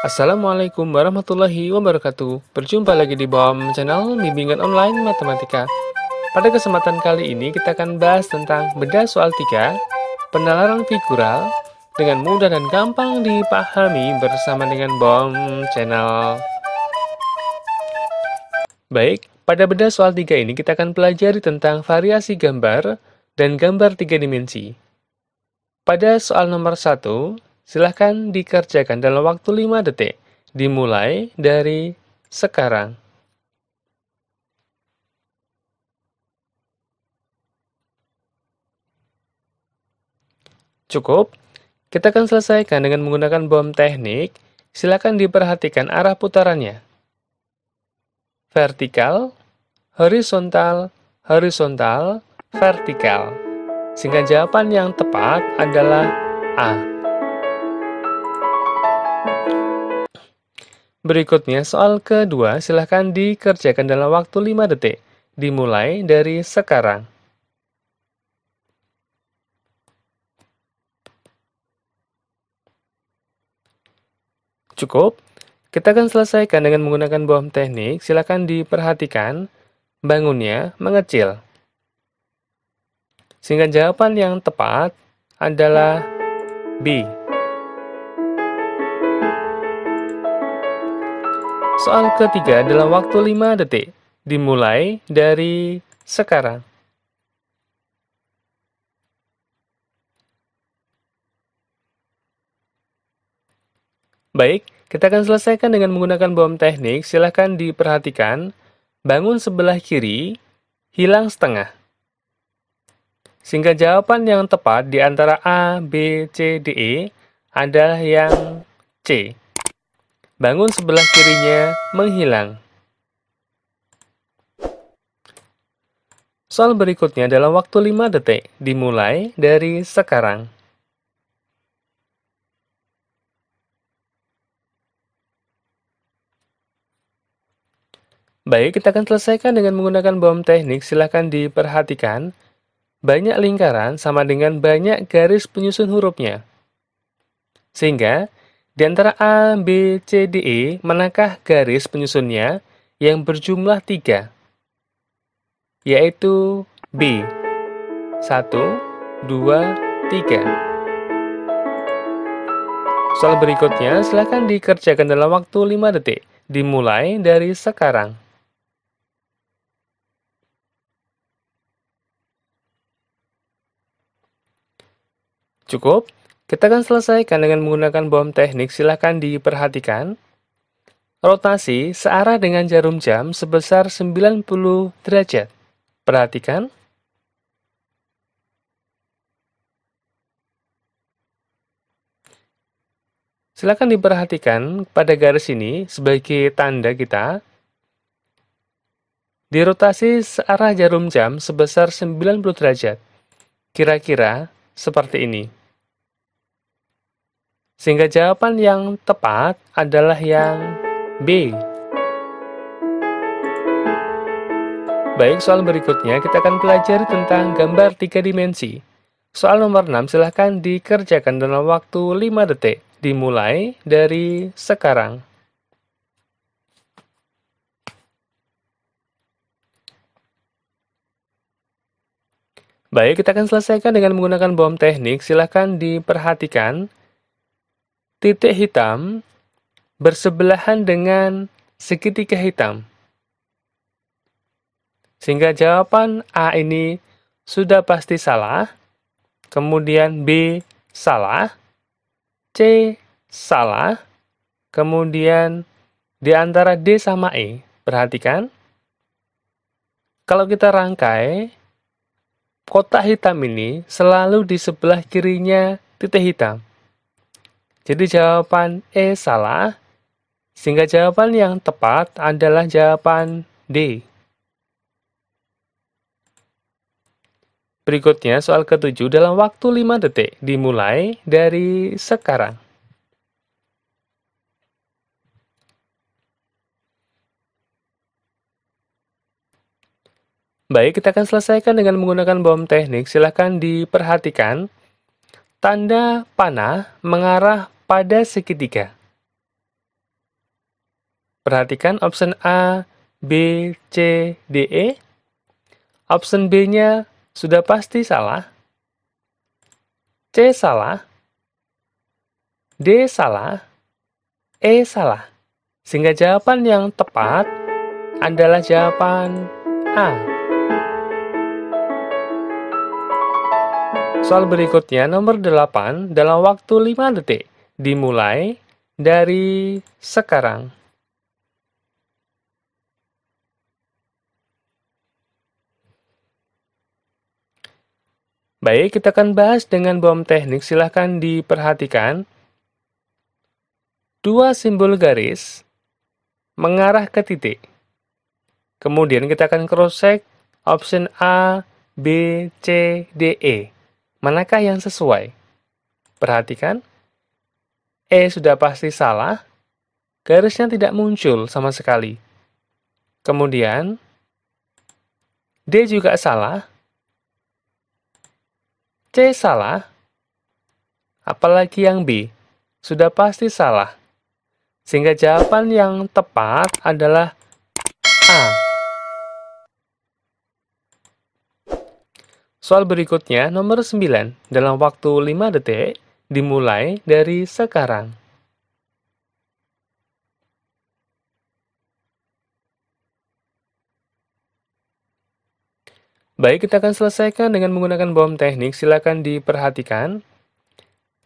Assalamualaikum warahmatullahi wabarakatuh. Berjumpa lagi di BOM Channel Bimbingan Online Matematika. Pada kesempatan kali ini kita akan bahas tentang beda soal 3, penalaran figural dengan mudah dan gampang dipahami bersama dengan BOM Channel. Baik, pada beda soal 3 ini kita akan pelajari tentang variasi gambar dan gambar tiga dimensi. Pada soal nomor 1, Silahkan dikerjakan dalam waktu 5 detik. Dimulai dari sekarang. Cukup. Kita akan selesaikan dengan menggunakan bom teknik. silahkan diperhatikan arah putarannya. Vertikal, horizontal, horizontal, vertikal. Sehingga jawaban yang tepat adalah A. Berikutnya soal kedua silahkan dikerjakan dalam waktu 5 detik. Dimulai dari sekarang. Cukup. Kita akan selesaikan dengan menggunakan bom teknik. Silahkan diperhatikan bangunnya mengecil. Sehingga jawaban yang tepat adalah B. Soal ketiga dalam waktu 5 detik. Dimulai dari sekarang. Baik, kita akan selesaikan dengan menggunakan bom teknik. Silahkan diperhatikan. Bangun sebelah kiri, hilang setengah. Sehingga jawaban yang tepat di antara A, B, C, D, E adalah yang C bangun sebelah kirinya menghilang. Soal berikutnya dalam waktu 5 detik, dimulai dari sekarang. Baik, kita akan selesaikan dengan menggunakan bom teknik. Silahkan diperhatikan. Banyak lingkaran sama dengan banyak garis penyusun hurufnya. Sehingga, di antara A, B, C, D, E, manakah garis penyusunnya yang berjumlah tiga? Yaitu B. satu, dua, tiga. Soal berikutnya silahkan dikerjakan dalam waktu 5 detik. Dimulai dari sekarang. Cukup? Kita akan selesaikan dengan menggunakan bom teknik, silahkan diperhatikan. Rotasi searah dengan jarum jam sebesar 90 derajat. Perhatikan. Silakan diperhatikan pada garis ini sebagai tanda kita. Dirotasi searah jarum jam sebesar 90 derajat. Kira-kira seperti ini. Sehingga jawaban yang tepat adalah yang B. Baik, soal berikutnya kita akan pelajari tentang gambar tiga dimensi. Soal nomor 6 silahkan dikerjakan dalam waktu 5 detik. Dimulai dari sekarang. Baik, kita akan selesaikan dengan menggunakan bom teknik. Silahkan diperhatikan titik hitam bersebelahan dengan segitiga hitam. Sehingga jawaban A ini sudah pasti salah, kemudian B salah, C salah, kemudian di antara D sama E. Perhatikan, kalau kita rangkai, kotak hitam ini selalu di sebelah kirinya titik hitam. Jadi jawaban E salah, sehingga jawaban yang tepat adalah jawaban D. Berikutnya soal ketujuh dalam waktu 5 detik, dimulai dari sekarang. Baik, kita akan selesaikan dengan menggunakan bom teknik. Silahkan diperhatikan. Tanda panah mengarah pada segitiga. Perhatikan option A, B, C, D, E. Option B-nya sudah pasti salah. C salah. D salah. E salah. Sehingga jawaban yang tepat adalah jawaban A. Soal berikutnya nomor 8 dalam waktu 5 detik dimulai dari sekarang. Baik, kita akan bahas dengan bom teknik. Silahkan diperhatikan. Dua simbol garis mengarah ke titik. Kemudian kita akan cross-check option A, B, C, D, E. Manakah yang sesuai? Perhatikan. E sudah pasti salah, garisnya tidak muncul sama sekali. Kemudian, D juga salah, C salah, apalagi yang B, sudah pasti salah. Sehingga jawaban yang tepat adalah A. Soal berikutnya, nomor 9, dalam waktu 5 detik, dimulai dari sekarang. Baik, kita akan selesaikan dengan menggunakan bom teknik. Silakan diperhatikan.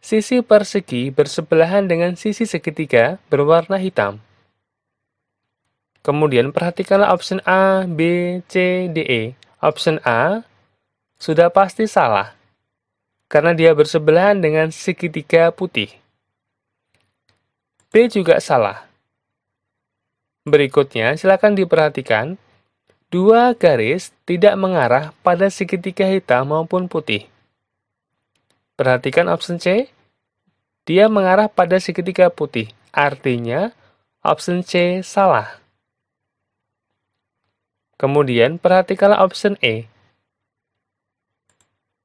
Sisi persegi bersebelahan dengan sisi segitiga berwarna hitam. Kemudian perhatikanlah option A, B, C, D, E. Option A sudah pasti salah karena dia bersebelahan dengan segitiga putih. B juga salah. Berikutnya, silakan diperhatikan, dua garis tidak mengarah pada segitiga hitam maupun putih. Perhatikan option C, dia mengarah pada segitiga putih, artinya option C salah. Kemudian, perhatikanlah option E.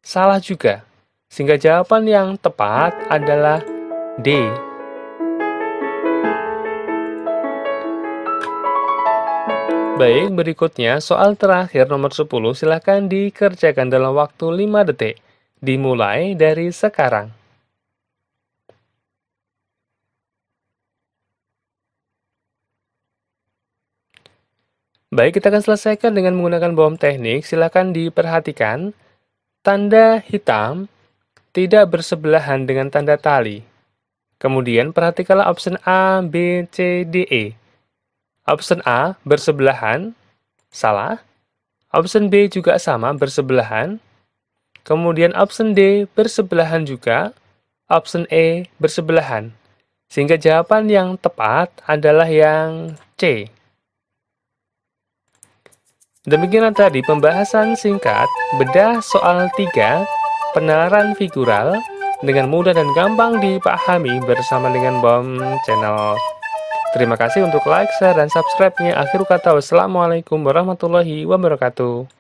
Salah juga. Sehingga jawaban yang tepat adalah D. Baik, berikutnya soal terakhir nomor 10 silahkan dikerjakan dalam waktu 5 detik. Dimulai dari sekarang. Baik, kita akan selesaikan dengan menggunakan bom teknik. Silahkan diperhatikan. Tanda hitam tidak bersebelahan dengan tanda tali. Kemudian perhatikanlah option A, B, C, D, E. Option A bersebelahan, salah. Option B juga sama bersebelahan. Kemudian option D bersebelahan juga. Option E bersebelahan. Sehingga jawaban yang tepat adalah yang C. Demikian tadi pembahasan singkat bedah soal 3 Penalaran figural dengan mudah dan gampang dipahami bersama dengan BOM Channel. Terima kasih untuk like, share, dan subscribe-nya. Akhir kata, wassalamualaikum warahmatullahi wabarakatuh.